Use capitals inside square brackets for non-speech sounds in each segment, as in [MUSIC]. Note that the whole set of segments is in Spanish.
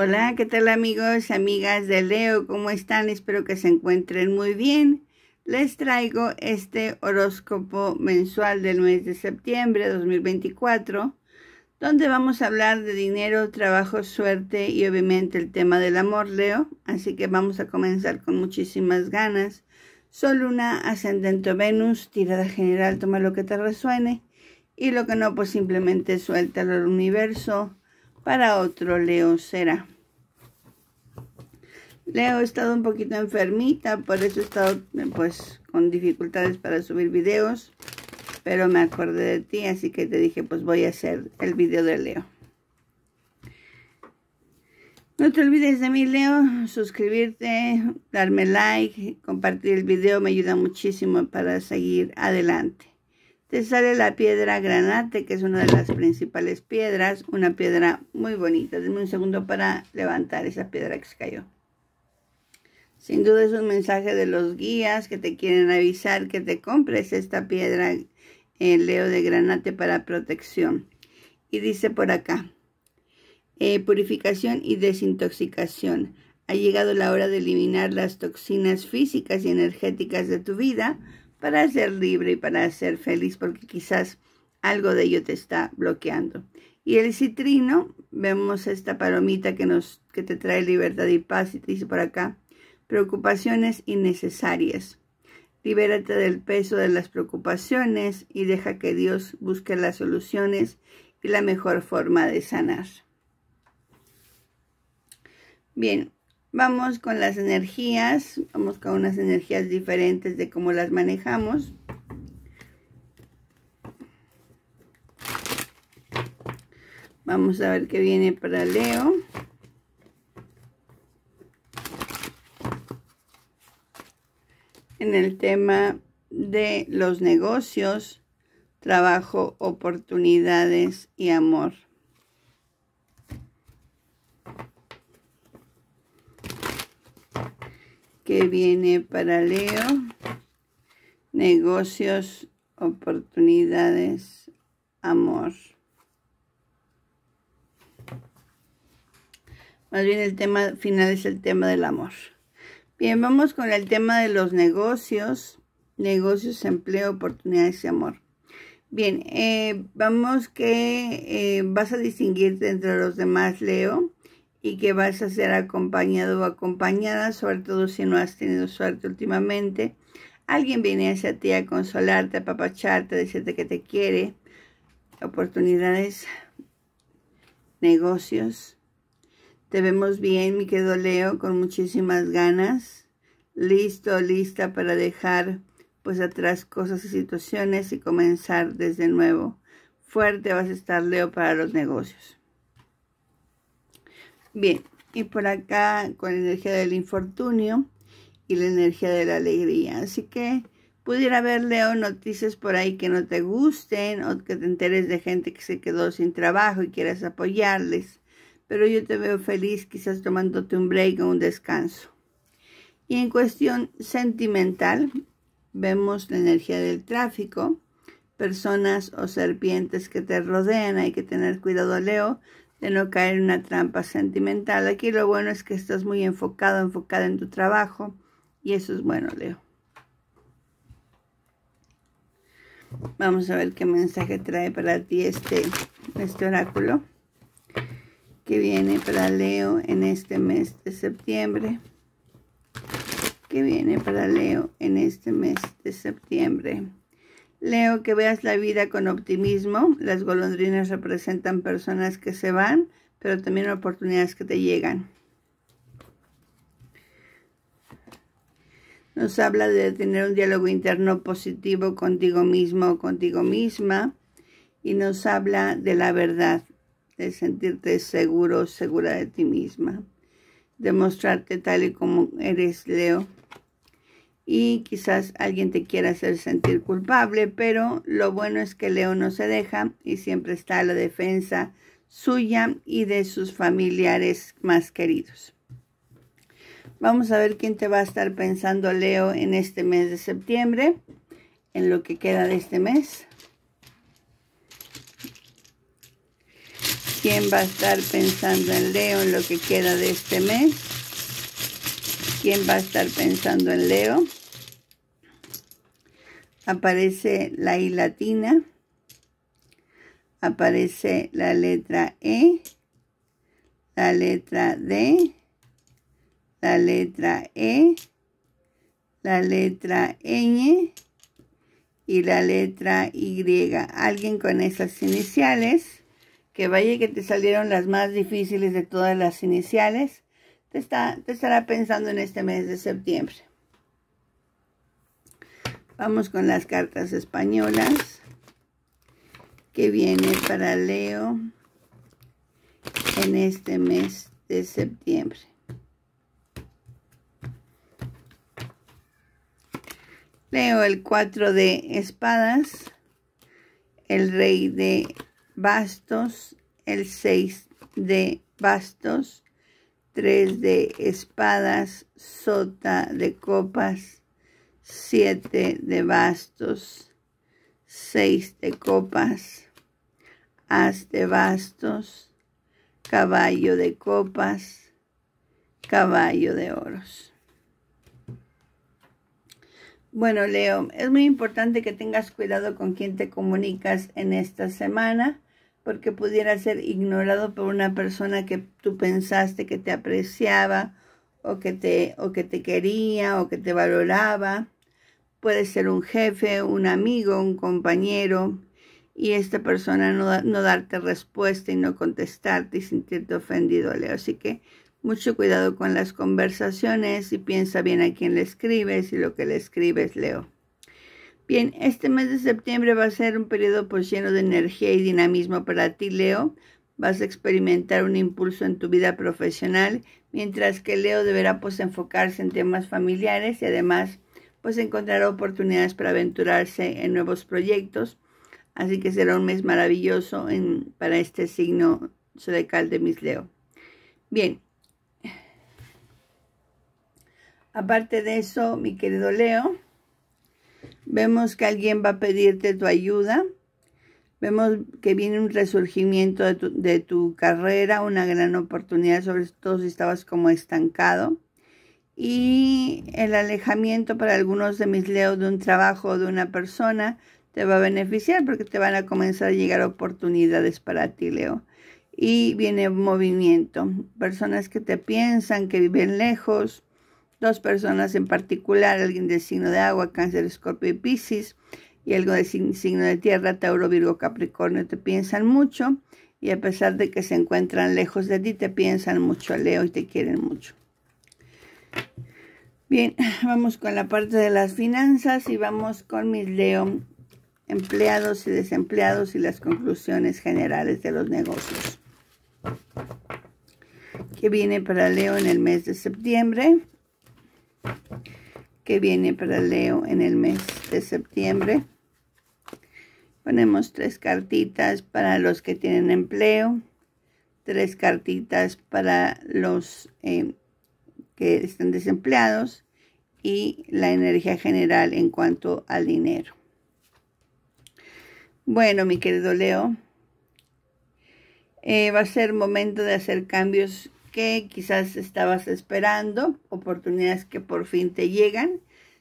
Hola, ¿qué tal amigos, y amigas de Leo? ¿Cómo están? Espero que se encuentren muy bien. Les traigo este horóscopo mensual del mes de septiembre de 2024, donde vamos a hablar de dinero, trabajo, suerte y obviamente el tema del amor, Leo. Así que vamos a comenzar con muchísimas ganas. Sol, Luna, Ascendente Venus, tirada general, toma lo que te resuene y lo que no, pues simplemente suelta al universo para otro Leo será. Leo, he estado un poquito enfermita, por eso he estado pues con dificultades para subir videos, pero me acordé de ti, así que te dije pues voy a hacer el video de Leo. No te olvides de mí, Leo, suscribirte, darme like, compartir el video, me ayuda muchísimo para seguir adelante. Te sale la piedra granate, que es una de las principales piedras, una piedra muy bonita. Dime un segundo para levantar esa piedra que se cayó. Sin duda es un mensaje de los guías que te quieren avisar que te compres esta piedra en eh, Leo de granate para protección. Y dice por acá, eh, purificación y desintoxicación. Ha llegado la hora de eliminar las toxinas físicas y energéticas de tu vida para ser libre y para ser feliz, porque quizás algo de ello te está bloqueando. Y el citrino, vemos esta palomita que, nos, que te trae libertad y paz y dice por acá, preocupaciones innecesarias. Libérate del peso de las preocupaciones y deja que Dios busque las soluciones y la mejor forma de sanar. Bien, vamos con las energías, vamos con unas energías diferentes de cómo las manejamos. Vamos a ver qué viene para Leo. en el tema de los negocios, trabajo, oportunidades y amor. que viene para Leo, negocios, oportunidades, amor. Más bien el tema final es el tema del amor. Bien, vamos con el tema de los negocios, negocios, empleo, oportunidades y amor. Bien, eh, vamos que eh, vas a distinguirte entre los demás, Leo, y que vas a ser acompañado o acompañada, sobre todo si no has tenido suerte últimamente. Alguien viene hacia ti a consolarte, a papacharte, a decirte que te quiere. Oportunidades, negocios, te vemos bien, mi querido Leo, con muchísimas ganas. Listo, lista para dejar pues atrás cosas y situaciones y comenzar desde nuevo. Fuerte vas a estar, Leo, para los negocios. Bien, y por acá con la energía del infortunio y la energía de la alegría. Así que pudiera haber, Leo, noticias por ahí que no te gusten o que te enteres de gente que se quedó sin trabajo y quieras apoyarles pero yo te veo feliz quizás tomándote un break o un descanso. Y en cuestión sentimental, vemos la energía del tráfico, personas o serpientes que te rodean, hay que tener cuidado, Leo, de no caer en una trampa sentimental. Aquí lo bueno es que estás muy enfocado, enfocada en tu trabajo, y eso es bueno, Leo. Vamos a ver qué mensaje trae para ti este, este oráculo viene para Leo en este mes de septiembre. Que viene para Leo en este mes de septiembre. Leo, que veas la vida con optimismo. Las golondrinas representan personas que se van, pero también oportunidades que te llegan. Nos habla de tener un diálogo interno positivo contigo mismo contigo misma. Y nos habla de la verdad de sentirte seguro segura de ti misma, demostrarte tal y como eres, Leo. Y quizás alguien te quiera hacer sentir culpable, pero lo bueno es que Leo no se deja y siempre está a la defensa suya y de sus familiares más queridos. Vamos a ver quién te va a estar pensando, Leo, en este mes de septiembre, en lo que queda de este mes. ¿Quién va a estar pensando en Leo en lo que queda de este mes? ¿Quién va a estar pensando en Leo? Aparece la I latina. Aparece la letra E. La letra D. La letra E. La letra N. y la letra Y. Alguien con esas iniciales que vaya que te salieron las más difíciles de todas las iniciales, te, te estará pensando en este mes de septiembre. Vamos con las cartas españolas que viene para Leo en este mes de septiembre. Leo el 4 de espadas, el rey de bastos, el 6 de bastos, 3 de espadas, sota de copas, 7 de bastos, 6 de copas, as de bastos, caballo de copas, caballo de oros. Bueno, Leo, es muy importante que tengas cuidado con quien te comunicas en esta semana porque pudiera ser ignorado por una persona que tú pensaste que te apreciaba o que te, o que te quería o que te valoraba. Puede ser un jefe, un amigo, un compañero, y esta persona no, no darte respuesta y no contestarte y sentirte ofendido, Leo. Así que mucho cuidado con las conversaciones y piensa bien a quién le escribes y lo que le escribes, Leo. Bien, este mes de septiembre va a ser un periodo por pues, lleno de energía y dinamismo para ti, Leo. Vas a experimentar un impulso en tu vida profesional, mientras que Leo deberá pues enfocarse en temas familiares y además pues encontrar oportunidades para aventurarse en nuevos proyectos. Así que será un mes maravilloso para este signo zodiacal de mis Leo. Bien. Aparte de eso, mi querido Leo, Vemos que alguien va a pedirte tu ayuda. Vemos que viene un resurgimiento de tu, carrera, una gran oportunidad, sobre todo si estabas como estancado. Y el alejamiento para algunos de mis leos de un trabajo o de una persona te va a beneficiar porque te van a comenzar a llegar oportunidades para ti, Leo. Y viene movimiento. Personas que te piensan, que viven lejos, dos personas en particular, alguien de signo de agua, cáncer, escorpio y piscis, y algo de signo de tierra, Tauro, Virgo, Capricornio, te piensan mucho y a pesar de que se encuentran lejos de ti, te piensan mucho, Leo, y te quieren mucho. Bien, [LAUGHS] vamos con la parte de las finanzas y vamos con mis Leo, empleados y desempleados y las conclusiones generales de los negocios. Que viene para Leo en el mes de septiembre que viene para Leo en el mes de septiembre. Ponemos tres cartitas para los que tienen empleo, tres cartitas para los eh, que están desempleados y la energía general en cuanto al dinero. Bueno, mi querido Leo, eh, va a ser momento de hacer cambios que quizás estabas esperando, oportunidades que por fin te llegan.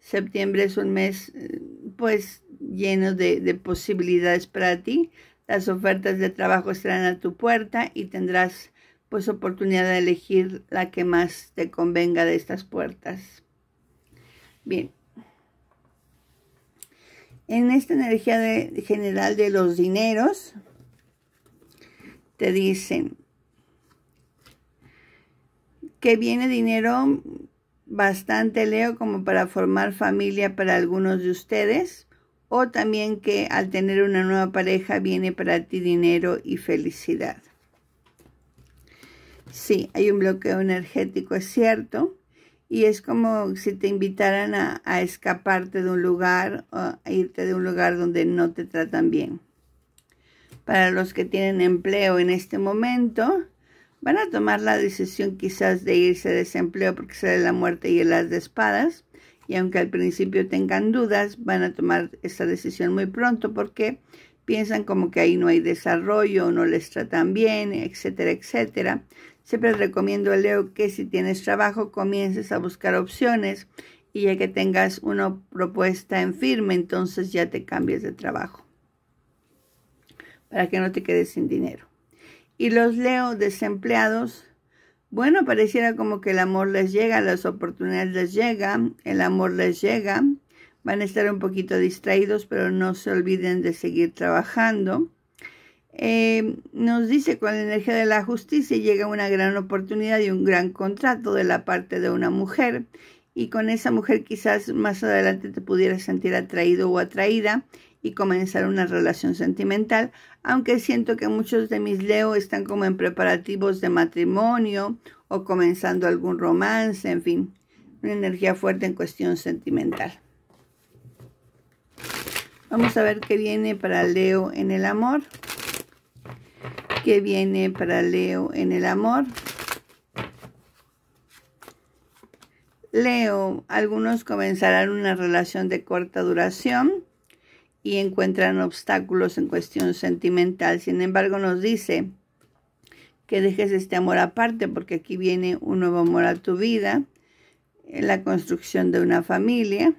Septiembre es un mes eh, pues lleno de, posibilidades para ti. Las ofertas de trabajo estarán a tu puerta y tendrás pues oportunidad de elegir la que más te convenga de estas puertas. Bien. En esta energía de, general de los dineros, te dicen, que viene dinero bastante, Leo, como para formar familia para algunos de ustedes. O también que al tener una nueva pareja viene para ti dinero y felicidad. Sí, hay un bloqueo energético, es cierto. Y es como si te invitaran a, escaparte de un lugar, o a irte de un lugar donde no te tratan bien. Para los que tienen empleo en este momento, van a tomar la decisión quizás de irse a desempleo porque sale la muerte y el as de espadas. Y aunque al principio tengan dudas, van a tomar esa decisión muy pronto porque piensan como que ahí no hay desarrollo, no les tratan bien, etcétera, etcétera. Siempre recomiendo a Leo que si tienes trabajo comiences a buscar opciones y ya que tengas una propuesta en firme, entonces ya te cambies de trabajo para que no te quedes sin dinero y los leo desempleados, bueno, pareciera como que el amor les llega, las oportunidades les llegan, el amor les llega. Van a estar un poquito distraídos, pero no se olviden de seguir trabajando. Eh, nos dice con la energía de la justicia llega una gran oportunidad y un gran contrato de la parte de una mujer. Y con esa mujer quizás más adelante te pudieras sentir atraído o atraída y comenzar una relación sentimental, aunque siento que muchos de mis Leo están como en preparativos de matrimonio o comenzando algún romance, en fin, una energía fuerte en cuestión sentimental. Vamos a ver qué viene para Leo en el amor. ¿Qué viene para Leo en el amor? Leo, algunos comenzarán una relación de corta duración y encuentran obstáculos en cuestión sentimental. Sin embargo, nos dice que dejes este amor aparte porque aquí viene un nuevo amor a tu vida, la construcción de una familia.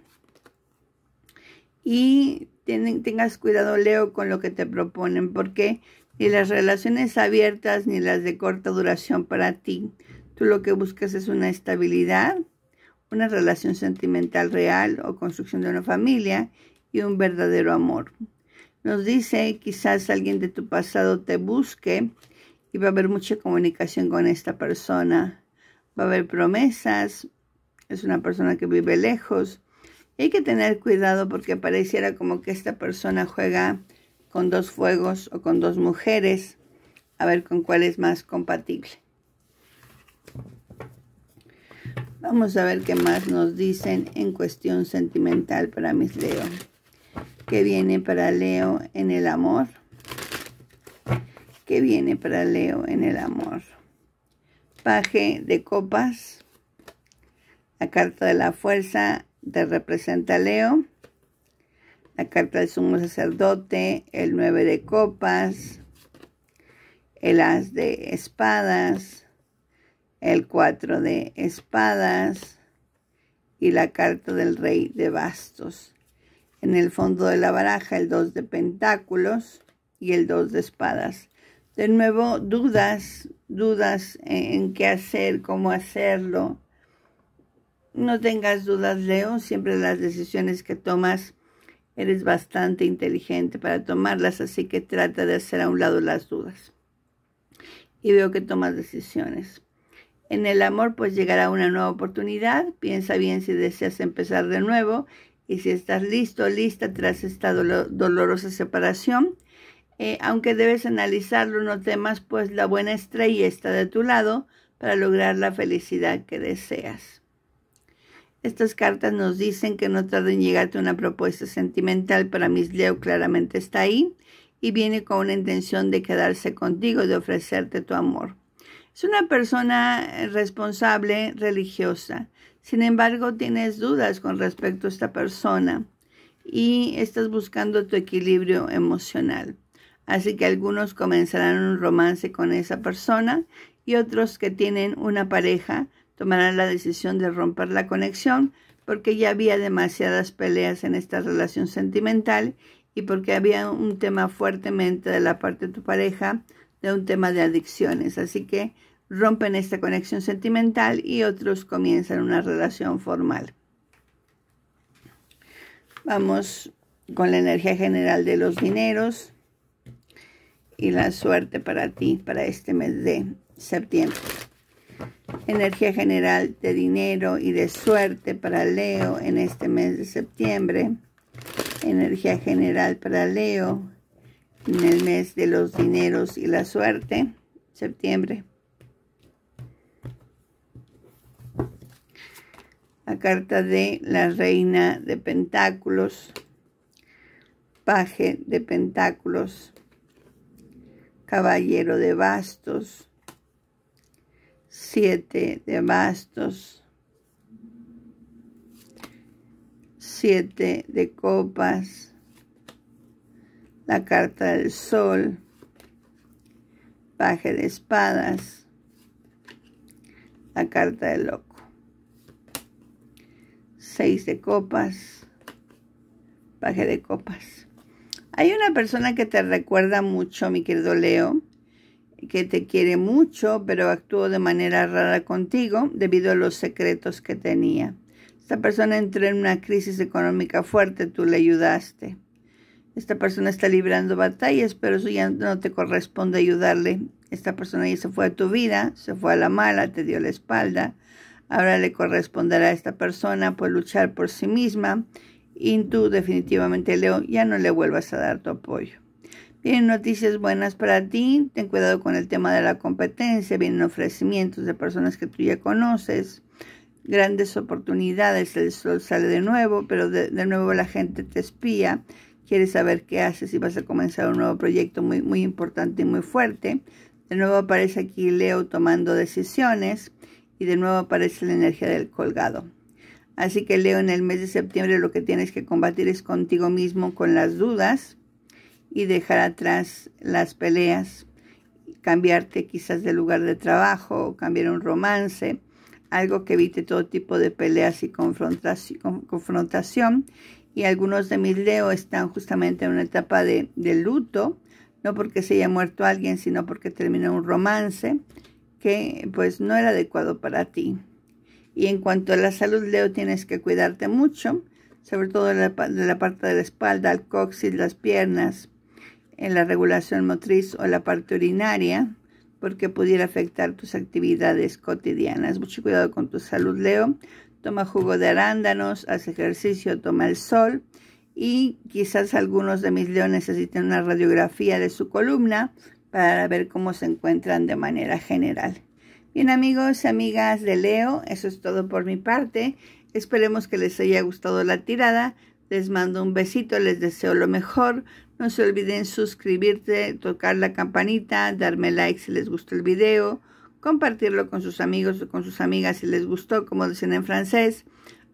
Y ten, tengas cuidado, Leo, con lo que te proponen porque ni las relaciones abiertas ni las de corta duración para ti. Tú lo que buscas es una estabilidad, una relación sentimental real o construcción de una familia y un verdadero amor. Nos dice, quizás alguien de tu pasado te busque y va a haber mucha comunicación con esta persona. Va a haber promesas, es una persona que vive lejos. Y hay que tener cuidado porque pareciera como que esta persona juega con dos fuegos o con dos mujeres. A ver con cuál es más compatible. Vamos a ver qué más nos dicen en cuestión sentimental para mis leones que viene para Leo en el amor, que viene para Leo en el amor. Paje de copas, la carta de la fuerza te representa a Leo, la carta del sumo sacerdote, el 9 de copas, el as de espadas, el 4 de espadas y la carta del rey de bastos en el fondo de la baraja el 2 de pentáculos y el 2 de espadas. De nuevo, dudas, dudas en qué hacer, cómo hacerlo. No tengas dudas, Leo, siempre las decisiones que tomas eres bastante inteligente para tomarlas, así que trata de hacer a un lado las dudas. Y veo que tomas decisiones. En el amor pues llegará una nueva oportunidad, piensa bien si deseas empezar de nuevo y si estás listo, lista tras esta dolorosa separación. Eh, aunque debes analizarlo, no temas, pues la buena estrella está de tu lado para lograr la felicidad que deseas. Estas cartas nos dicen que no tarda en llegarte una propuesta sentimental para mis Leo, claramente está ahí y viene con una intención de quedarse contigo, de ofrecerte tu amor. Es una persona eh, responsable religiosa. Sin embargo, tienes dudas con respecto a esta persona y estás buscando tu equilibrio emocional. Así que algunos comenzarán un romance con esa persona y otros que tienen una pareja tomarán la decisión de romper la conexión porque ya había demasiadas peleas en esta relación sentimental y porque había un tema fuertemente de la parte de tu pareja de un tema de adicciones. Así que rompen esta conexión sentimental y otros comienzan una relación formal. Vamos con la energía general de los dineros y la suerte para ti para este mes de septiembre. Energía general de dinero y de suerte para Leo en este mes de septiembre. Energía general para Leo en el mes de los dineros y la suerte, septiembre. la carta de la reina de pentáculos, paje de pentáculos, caballero de bastos, siete de bastos, siete de copas, la carta del sol, paje de espadas, la carta del loco seis de copas, paje de copas. Hay una persona que te recuerda mucho, mi querido Leo, que te quiere mucho, pero actuó de manera rara contigo debido a los secretos que tenía. Esta persona entró en una crisis económica fuerte, tú le ayudaste. Esta persona está librando batallas, pero eso ya no te corresponde ayudarle. Esta persona ya se fue a tu vida, se fue a la mala, te dio la espalda, Ahora le corresponderá a esta persona por pues, luchar por sí misma y tú definitivamente, Leo, ya no le vuelvas a dar tu apoyo. Vienen noticias buenas para ti, ten cuidado con el tema de la competencia, vienen ofrecimientos de personas que tú ya conoces, grandes oportunidades, el sol sale de nuevo, pero de, nuevo la gente te espía, quiere saber qué haces y vas a comenzar un nuevo proyecto muy, muy importante y muy fuerte. De nuevo aparece aquí Leo tomando decisiones y de nuevo aparece la energía del colgado. Así que Leo, en el mes de septiembre lo que tienes que combatir es contigo mismo con las dudas y dejar atrás las peleas, cambiarte quizás de lugar de trabajo, cambiar un romance, algo que evite todo tipo de peleas y confrontación. Y algunos de mis Leo están justamente en una etapa de, de luto, no porque se haya muerto alguien, sino porque terminó un romance que pues no era adecuado para ti. Y en cuanto a la salud, Leo, tienes que cuidarte mucho, sobre todo de la, parte de la espalda, el coxis, las piernas, en la regulación motriz o la parte urinaria, porque pudiera afectar tus actividades cotidianas. Mucho cuidado con tu salud, Leo. Toma jugo de arándanos, haz ejercicio, toma el sol y quizás algunos de mis leones necesiten una radiografía de su columna para ver cómo se encuentran de manera general. Bien amigos, y amigas de Leo, eso es todo por mi parte. Esperemos que les haya gustado la tirada. Les mando un besito, les deseo lo mejor. No se olviden suscribirte, tocar la campanita, darme like si les gustó el video, compartirlo con sus amigos o con sus amigas si les gustó, como dicen en francés.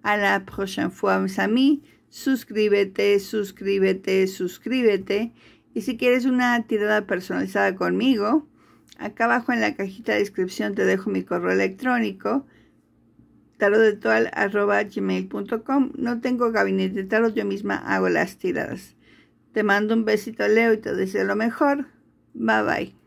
A la prochaine fois, mis amis. Suscríbete, suscríbete, suscríbete. Y si quieres una tirada personalizada conmigo, acá abajo en la cajita de descripción te dejo mi correo electrónico gmail.com No tengo gabinete de tarot, yo misma hago las tiradas. Te mando un besito, Leo, y te deseo lo mejor. Bye bye.